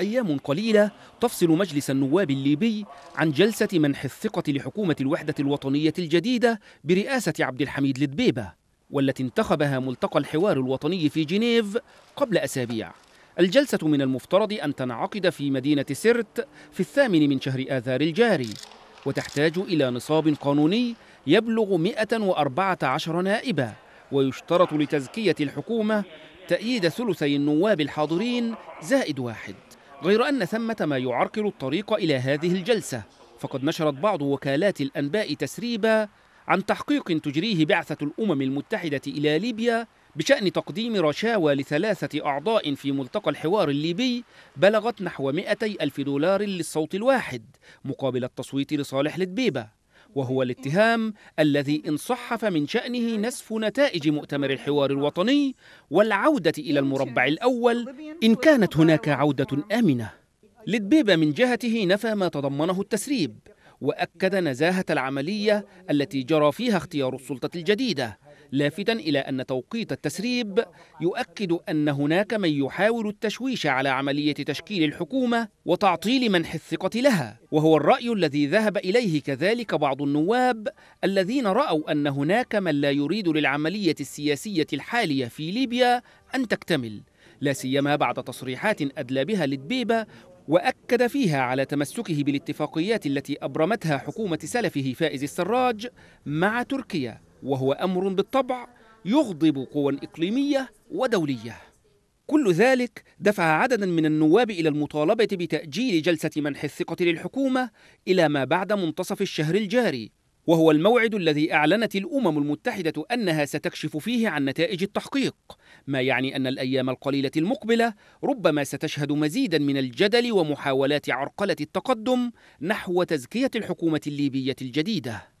أيام قليلة تفصل مجلس النواب الليبي عن جلسة منح الثقة لحكومة الوحدة الوطنية الجديدة برئاسة عبد الحميد لدبيبة والتي انتخبها ملتقى الحوار الوطني في جنيف قبل أسابيع الجلسة من المفترض أن تنعقد في مدينة سرت في الثامن من شهر آذار الجاري وتحتاج إلى نصاب قانوني يبلغ 114 نائبة ويشترط لتزكية الحكومة تأييد ثلثي النواب الحاضرين زائد واحد غير أن ثمة ما يعرقل الطريق إلى هذه الجلسة فقد نشرت بعض وكالات الأنباء تسريبا عن تحقيق تجريه بعثة الأمم المتحدة إلى ليبيا بشأن تقديم رشاوى لثلاثة أعضاء في ملتقى الحوار الليبي بلغت نحو 200 ألف دولار للصوت الواحد مقابل التصويت لصالح لدبيبة وهو الاتهام الذي إن صحف من شأنه نسف نتائج مؤتمر الحوار الوطني والعودة إلى المربع الأول إن كانت هناك عودة آمنة لدبيبة من جهته نفى ما تضمنه التسريب وأكد نزاهة العملية التي جرى فيها اختيار السلطة الجديدة لافتا إلى أن توقيت التسريب يؤكد أن هناك من يحاول التشويش على عملية تشكيل الحكومة وتعطيل منح الثقة لها وهو الرأي الذي ذهب إليه كذلك بعض النواب الذين رأوا أن هناك من لا يريد للعملية السياسية الحالية في ليبيا أن تكتمل لا سيما بعد تصريحات أدلى بها لدبيبة وأكد فيها على تمسكه بالاتفاقيات التي أبرمتها حكومة سلفه فائز السراج مع تركيا وهو أمر بالطبع يغضب قوى إقليمية ودولية كل ذلك دفع عددا من النواب إلى المطالبة بتأجيل جلسة منح الثقة للحكومة إلى ما بعد منتصف الشهر الجاري وهو الموعد الذي أعلنت الأمم المتحدة أنها ستكشف فيه عن نتائج التحقيق ما يعني أن الأيام القليلة المقبلة ربما ستشهد مزيدا من الجدل ومحاولات عرقلة التقدم نحو تزكية الحكومة الليبية الجديدة